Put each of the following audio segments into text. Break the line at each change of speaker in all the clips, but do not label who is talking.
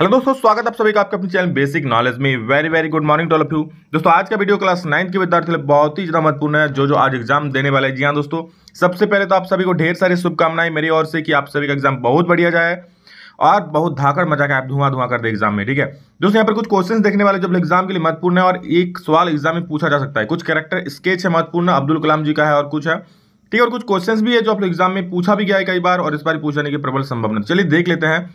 hello दोस्तों स्वागत आप सभी का आपके अपने चैनल बेसिक नॉलेज में very very good morning to all of you दोस्तों आज का वीडियो क्लास नाइन्थ के विद्यार्थी बहुत ही ज़्यादा महत्वपूर्ण है जो जो आज एग्जाम देने वाले जी हाँ दोस्तों सबसे पहले तो आप सभी को ढेर सारी शुभकामनाएं मेरी ओर से कि आप सभी का एग्जाम बहुत बढ़िया जाए और बहुत धाकड़ मजा के आप धुआं धुआं कर दे एग्जाम में ठीक है दोस्तों यहाँ पर कुछ क्वेश्चन देखने वाले जो एग्जाम के लिए महत्वपूर्ण है और एक सवाल एग्जाम में पूछा जा सकता है कुछ कैरेक्टर स्केच है महत्वपूर्ण अब्दुल कलाम जी का है और कुछ है ठीक है और कुछ क्वेश्चंस भी है जो आप एग्जाम में पूछा भी गया है कई बार और इस बार जाने की प्रबल संभावना चलिए देख लेते हैं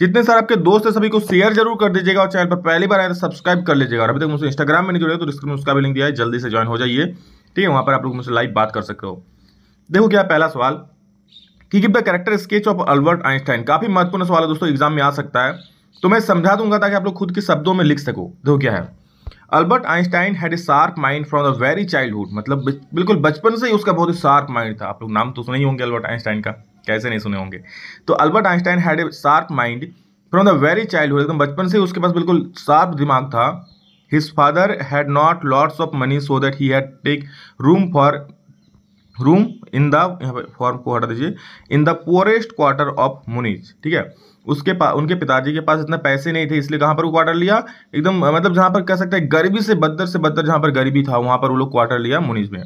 जितने सारे आपके दोस्त हैं सभी को शेयर जरूर कर दीजिएगा और चैनल पर पहली बार आए तो सब्सक्राइब कर लीजिएगा अभी तक मुझे इंस्टाग्राम में नहीं जुड़े तो डिस्क्रिप्शन उसका भी लिंक दिया है जल्दी से ज्वाइन हो जाइए ठीक है वहां पर आप लोग मुझसे लाइव बात कर सकते हो देखो क्या पहला सवाल कि give the character sketch of Albert Einstein काफी महत्वपूर्ण सवाल है दोस्तों एग्जाम में आ सकता है तो मैं समझा दूंगा ताकि आप लोग खुद के शब्दों में लिख सको देखो क्या है Albert Einstein had a sharp mind from the very childhood मतलब बिल्कुल बचपन से ही उसका बहुत ही शार्प माइंड था आप लोग नाम तो सुने ही होंगे अल्बर्ट आइंस्टाइन का कैसे नहीं सुने होंगे तो Albert Einstein had a sharp mind from the very childhood एकदम बचपन से उसके पास बिल्कुल शार्प दिमाग था his father had not lords of money so that he had take room for room in the यहाँ पर फॉर्म को हटा दीजिए in the poorest quarter of Munich ठीक है उसके पास उनके पिताजी के पास इतना पैसे नहीं थे इसलिए कहाँ पर वो क्वार्टर लिया एकदम मतलब जहाँ पर कह सकते हैं गरीबी से बदतर से बदतर जहाँ पर गरीबी था वहाँ पर वो लोग क्वार्टर लिया मुनीज में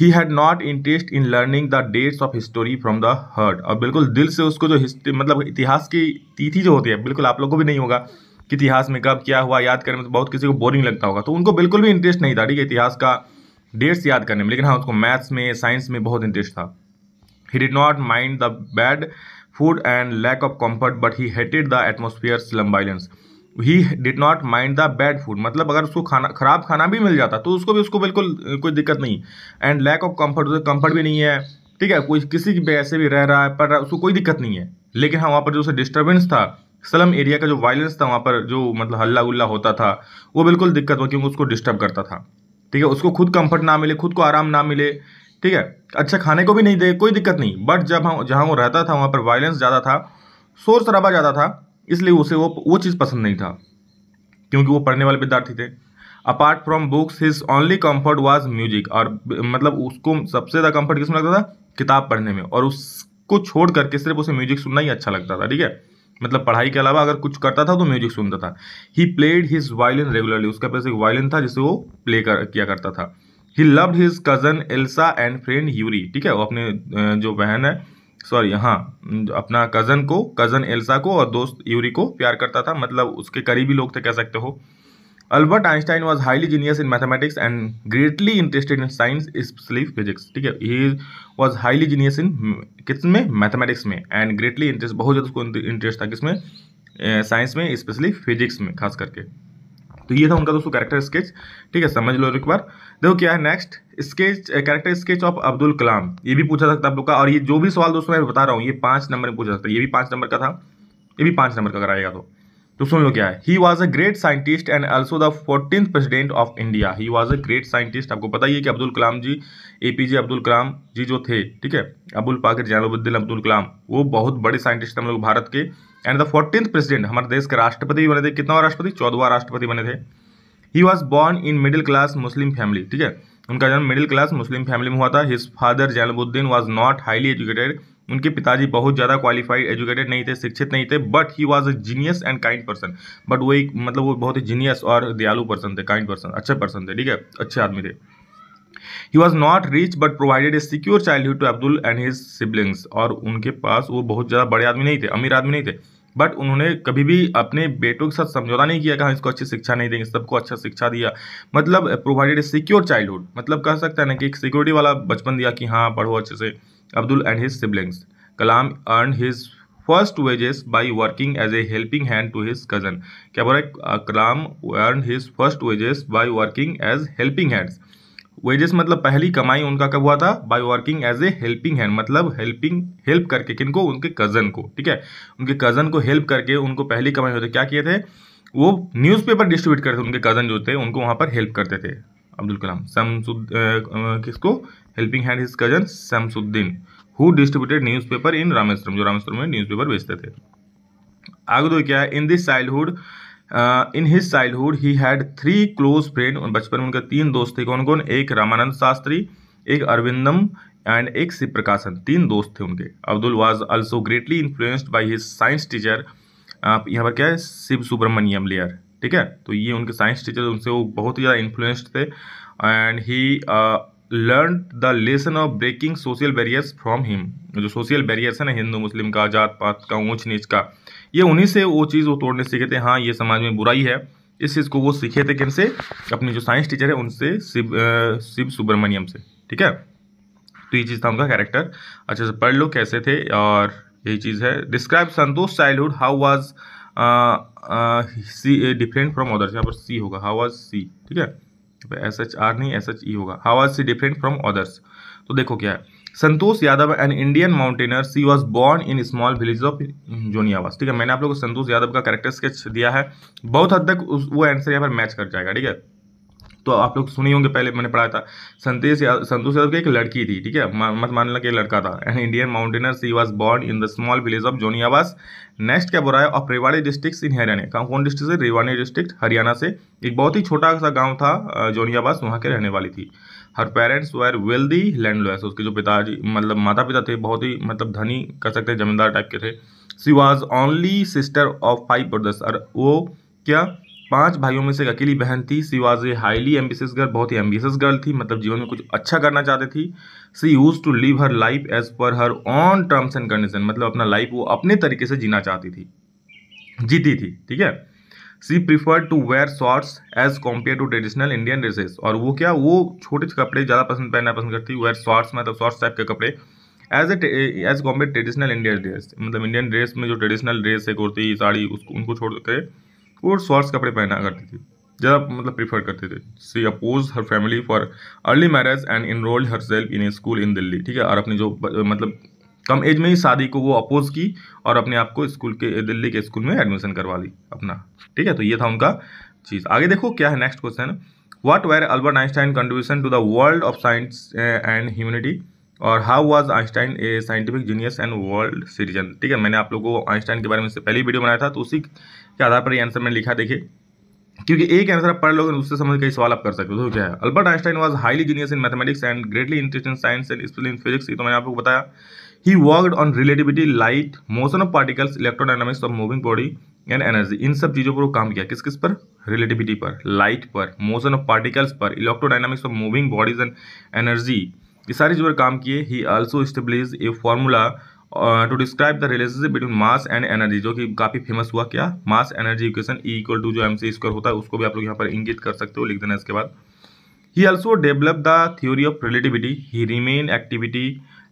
ही had not interest in learning the dates of history from the heart और बिल्कुल दिल से उसको जो हिस्ट्री मतलब इतिहास की तिथि जो होती है बिल्कुल आप लोग को भी नहीं होगा कि इतिहास में कब क्या हुआ याद करने में तो बहुत किसी को बोरिंग लगता होगा तो उनको बिल्कुल भी इंटरेस्ट नहीं था ठीक है इतिहास का डेट्स याद करने में लेकिन हाँ उसको मैथ्स में साइंस में बहुत इंटरेस्ट था he did not mind the bad food and lack of comfort but he hated the atmosphere slum violence he did not mind the bad food मतलब अगर उसको खाना खराब खाना भी मिल जाता तो उसको भी उसको बिल्कुल कोई दिक्कत नहीं एंड लैक ऑफ कम्फर्ट उसे कम्फर्ट भी नहीं है ठीक है कोई किसी की ऐसे भी रह रहा है पर उसको कोई दिक्कत नहीं है लेकिन हाँ वहाँ पर जो उसे डिस्टर्बेंस था सलम एरिया का जो वायलेंस था वहाँ पर जो मतलब हल्ला गुल्ला होता था वो बिल्कुल दिक्कत हुआ क्योंकि उसको डिस्टर्ब करता था ठीक है उसको खुद कंफर्ट ना मिले खुद को आराम ना मिले ठीक है अच्छा खाने को भी नहीं दे कोई दिक्कत नहीं बट जब हम हाँ, जहाँ वो रहता था वहाँ पर वायलेंस ज़्यादा था शोर शराबा ज़्यादा था इसलिए उसे वो वो चीज़ पसंद नहीं था क्योंकि वो पढ़ने वाले विद्यार्थी थे apart from books his only comfort was music और मतलब उसको सबसे ज़्यादा कम्फर्ट किसमें लगता था किताब पढ़ने में और उसको छोड़ करके सिर्फ उसे म्यूजिक सुनना ही अच्छा लगता था ठीक है मतलब पढ़ाई के अलावा अगर कुछ करता था तो म्यूजिक सुनता था he played his violin regularly उसके पास एक वायलिन था जिसे वो प्ले कर किया करता था he loved his cousin Elsa and friend Yuri ठीक है वो अपने जो बहन है सॉरी हाँ अपना कज़न को कज़न एल्सा को और दोस्त यूरी को प्यार करता था मतलब उसके करीबी लोग थे कह सकते हो Albert Einstein was highly genius in mathematics and greatly interested in science specially physics ठीक है he was highly genius in किस में मैथमेटिक्स में एंड ग्रेटली इंटरेस्ट बहुत ज़्यादा उसको इंटरेस्ट था किस में साइंस में स्पेशली फिजिक्स में खास करके तो ये था उनका दोस्तों कैरेक्टर स्केच ठीक है समझ लो एक बार देखो क्या है next sketch character sketch of Abdul Kalam ये भी पूछा सकता है आप लोग का और ये जो भी सवाल दोस्तों मैं बता रहा हूँ ये पाँच नंबर में पूछा सकता है ये भी पाँच नंबर का था ये भी पाँच नंबर का कराएगा तो तो सुन लो क्या है he was a great scientist and also the fourteen president of India he was a great scientist आपको पता ही है कि Abdul Kalam ji A P J Abdul Kalam ji जो थे ठीक है अबुल पाकिर जैनुद्दीन अब्दुल कलाम वो बहुत बड़े साइंटिस्ट थे हम लोग भारत के एंड द फोर्टीन प्रेसिडेंट हमारे देश के राष्ट्रपति भी बने थे कितना राष्ट्रपति चौदवा राष्ट्रपति बने थे he was born in middle class Muslim family ठीक है उनका जन्म मिडिल क्लास मुस्लिम फैमिली में हुआ था his father Jainbuddin was not highly educated उनके पिताजी बहुत ज़्यादा क्वालिफाइड एजुकेटेड नहीं थे शिक्षित नहीं थे but he was a genius and kind person but वो एक मतलब वो बहुत ही जीनियस और दयालु पर्सन थे काइंड पर्सन अच्छे पर्सन थे ठीक है अच्छे आदमी थे he was not rich but provided a secure childhood to Abdul and his siblings और उनके पास वो बहुत ज़्यादा बड़े आदमी नहीं थे अमीर आदमी नहीं थे बट उन्होंने कभी भी अपने बेटों के साथ समझौता नहीं किया कहा इसको अच्छी शिक्षा नहीं देंगे सबको अच्छा शिक्षा दिया मतलब प्रोवाइडेड सिक्योर चाइल्डहुड मतलब कह सकते हैं ना कि एक सिक्योरिटी वाला बचपन दिया कि हाँ पढ़ो अच्छे से Abdul and his siblings Kalam earn his first wages by working as a helping hand to his cousin क्या बोल रहा है Kalam earn his first wages by working as helping hands wages मतलब पहली कमाई उनका कब हुआ था by working as a helping hand मतलब हेल्पिंग हेल्प करके किनको उनके कज़न को ठीक है उनके कज़न को हेल्प करके उनको पहली कमाई होते क्या किए थे वो न्यूज़पेपर डिस्ट्रीब्यूट करते थे उनके कज़न जो थे उनको वहाँ पर हेल्प करते थे अब्दुल कलाम शमसुद किसको helping hand his cousin Shamsuddin who distributed newspaper in Rameswaram जो रामेश्वरम में न्यूज़पेपर बेचते थे आगे तो क्या है in this childhood in his childhood he had three close friend और बचपन में उनके तीन दोस्त थे कौन कौन एक रामानंद शास्त्री एक अरविंदम एंड एक शिव प्रकाशन तीन दोस्त थे उनके Abdul was also greatly influenced by his science teacher आप यहाँ पर क्या है शिव सुब्रमण्यम लेयर ठीक है तो ये उनके साइंस टीचर उनसे वो बहुत ही ज़्यादा इन्फ्लुएंस्ड थे and he learn the lesson of breaking social barriers from him जो सोशल बैरियर्स है ना हिंदू मुस्लिम का जात पात का ऊंच नीच का ये उन्हीं से वो चीज़ वो तोड़ने सीखे थे हाँ ये समाज में बुराई है इस चीज़ को वो सीखे थे से अपनी जो साइंस टीचर है उनसे शिव शिव सुब्रमण्यम से ठीक है तो ये चीज़ था उनका कैरेक्टर अच्छा से पढ़ लो कैसे थे और यही चीज़ है describe Santosh childhood how was she different from others यहाँ पर सी होगा हाउ वाज सी ठीक है एस एच आर नहीं एस एच ई होगा how are she different from others तो देखो क्या है Santosh Yadav an Indian mountaineer she was born in small village of Joniyawas ठीक है मैंने आप लोगों को संतोष यादव का करेक्टर स्केच दिया है बहुत हद तक उस वो आंसर यहाँ पर मैच कर जाएगा ठीक है तो आप लोग तो सुने होंगे पहले मैंने पढ़ाया था संतोष यादव संतोष यादव की एक लड़की थी ठीक है मत लो कि लड़का था and Indian mountaineer she was born in the small village of Joniyawas next क्या बोला है of Rewari district in Haryana कौन डिस्ट्रिक्ट से रेवाड़ी डिस्ट्रिक्ट हरियाणा से एक बहुत ही छोटा सा गाँव था जोनियावास वहाँ के रहने वाली थी her parents were wealthy land lawyers उसके जो पिताजी मतलब माता पिता थे बहुत ही मतलब धनी कह सकते हैं जमींदार टाइप के थे she was only sister of five brothers और वो क्या पांच भाइयों में से एक अकेली बहन थी she was a highly ambitious girl बहुत ही एम्बिशियस गर्ल थी मतलब जीवन में कुछ अच्छा करना चाहती थी she use to live her life as per her own terms and condition मतलब अपना लाइफ वो अपने तरीके से जीना चाहती थी जीती थी ठीक है she prefer to wear shorts as compare to traditional Indian dresses और वो क्या वो छोटे कपड़े ज़्यादा पसंद पहनना पसंद करती वेयर शॉर्ट्स मतलब शॉर्ट्स टाइप के कपड़े as a as compare traditional Indian dress मतलब इंडियन ड्रेस में जो ट्रेडिशनल ड्रेस है कुर्ती साड़ी उसको उनको छोड़ कर वो शॉर्ट्स कपड़े पहना करती थी ज़्यादा मतलब प्रीफर करते थे she oppose her family for early marriage and enrol herself in a school in Delhi ठीक है और अपनी जो मतलब कम एज में ही शादी को वो अपोज की और अपने आप को स्कूल के दिल्ली के स्कूल में एडमिशन करवा ली अपना ठीक है तो ये था उनका चीज़ आगे देखो क्या है next question what were Albert Einstein contribution to the world of science and humanity और how was Einstein a scientific genius and world citizen ठीक है मैंने आप लोगों को आइंस्टाइन के बारे में इससे पहले वीडियो बनाया था तो उसी के आधार पर ये आंसर मैंने लिखा देखिए क्योंकि एक आंसर आप पढ़ लोगे तो उससे समझ कई सवाल आप कर सकते हो तो क्या है Albert Einstein was highly genius in mathematics and greatly interest in science and specially in physics तो मैंने आपको बताया he worked on relativity light motion of particles electrodynamics of moving body and energy इन सब चीज़ों पर वो काम किया किस किस पर रिलेटिविटी पर लाइट पर मोशन ऑफ पार्टिकल्स पर electrodynamics of moving bodies and energy ये सारे जो काम किए he also establish a formula to describe the relationship between mass and energy जो कि काफ़ी फेमस हुआ क्या mass energy equation E equal to जो एम सी स्क्वायर होता है उसको भी आप लोग यहाँ पर इंगित कर सकते हो लिख देना इसके बाद he also develop the theory of relativity he remain activity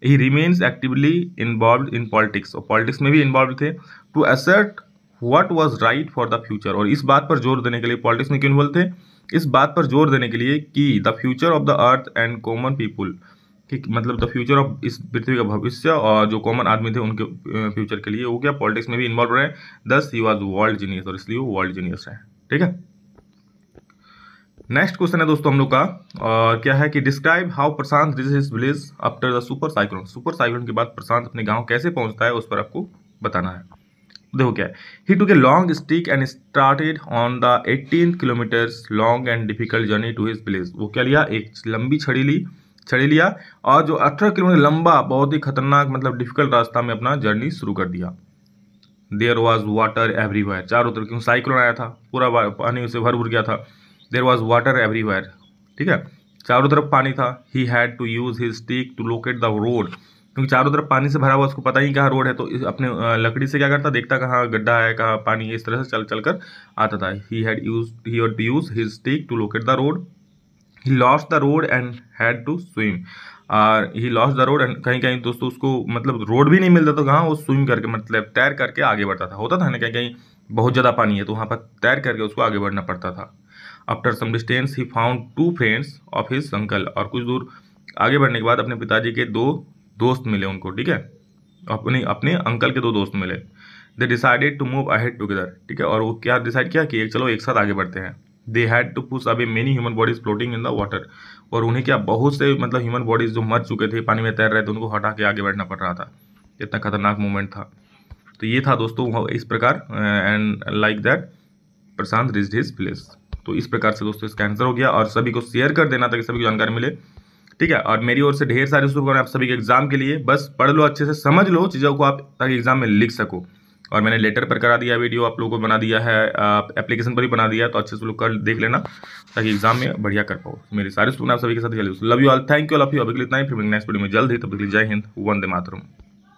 he remains actively involve in politics और पॉलिटिक्स में भी इन्वॉल्व थे to assert what was right for the future और इस बात पर जोर देने के लिए पॉलिटिक्स में क्यों इन्वॉल्व थे इस बात पर जोर देने के लिए कि the future of the earth and common people ठीक मतलब द फ्यूचर ऑफ इस पृथ्वी का भविष्य और जो कॉमन आदमी थे उनके फ्यूचर के लिए हो गया पॉलिटिक्स में भी इन्वॉल्व रहे दस ही वॉज वर्ल्ड जीनियस और इसलिए वो वर्ल्ड जीनियस है ठीक है नेक्स्ट क्वेश्चन है दोस्तों हम लोग का और क्या है कि describe how Prashant reach his village after the super cyclone super cyclone के बाद प्रशांत अपने गांव कैसे पहुंचता है उस पर आपको बताना है देखो क्या है he took long stick and started on the eighteen kilometres long and difficult journey to his village वो क्या लिया एक लंबी छड़ी ली छड़ी लिया और जो अठारह किलोमीटर लंबा बहुत ही खतरनाक मतलब डिफिकल्ट रास्ता में अपना जर्नी शुरू कर दिया देर वॉज वाटर एवरीवेयर चारों तरफ क्यों साइक्लोन आया था पूरा पानी उसे भर भर गया था देर वॉज वाटर एवरीवेयर ठीक है चारों तरफ पानी था he had to use his stick to locate the road क्योंकि चारों तरफ पानी से भरा हुआ उसको पता ही कहाँ रोड है तो अपने लकड़ी से क्या करता देखता कहाँ गड्ढा है कहाँ पानी इस तरह से चल चल कर आता था he had use he to use his stick to locate the road he lost the road and had to swim और he lost the road and कहीं कहीं दोस्तों उसको मतलब रोड भी नहीं मिलता तो कहाँ वो स्विम करके मतलब तैर करके आगे बढ़ता था होता था ना कहीं कहीं बहुत ज़्यादा पानी है तो वहाँ पर तैर करके उसको आगे बढ़ना पड़ता था after some distance he found two friends of his uncle और कुछ दूर आगे बढ़ने के बाद अपने पिताजी के दो दोस्त मिले उनको ठीक है अपने अपने अंकल के दो दोस्त मिले they decided to move ahead together ठीक है और वो क्या डिसाइड किया कि एक चलो एक साथ आगे बढ़ते हैं they had to push away many human bodies floating in the water और उन्हें क्या बहुत से मतलब ह्यूमन बॉडीज जो मर चुके थे पानी में तैर रहे थे उनको हटा के आगे बैठना पड़ रहा था इतना खतरनाक मूवमेंट था तो ये था दोस्तों इस प्रकार and like that Prashant reach his place तो इस प्रकार से दोस्तों इसका आंसर हो गया और सभी को शेयर कर देना ताकि सभी को जानकारी मिले ठीक है और मेरी ओर से ढेर सारे शुभकामनाएं आप सभी के एग्जाम के लिए बस पढ़ लो अच्छे से समझ लो चीज़ों को आप ताकि एग्जाम में लिख सको और मैंने लेटर पर करा दिया वीडियो आप लोगों को बना दिया है एप्लीकेशन पर भी बना दिया तो अच्छे से लोग कर देख लेना ताकि एग्जाम में बढ़िया कर पाओ मेरे सारे स्टूडेंट आप सभी के साथ love you all thank you love you अभी इतना ही फिर नेक्स्ट वीडियो में जल्द ही तब जय हिंद वंदे मातरम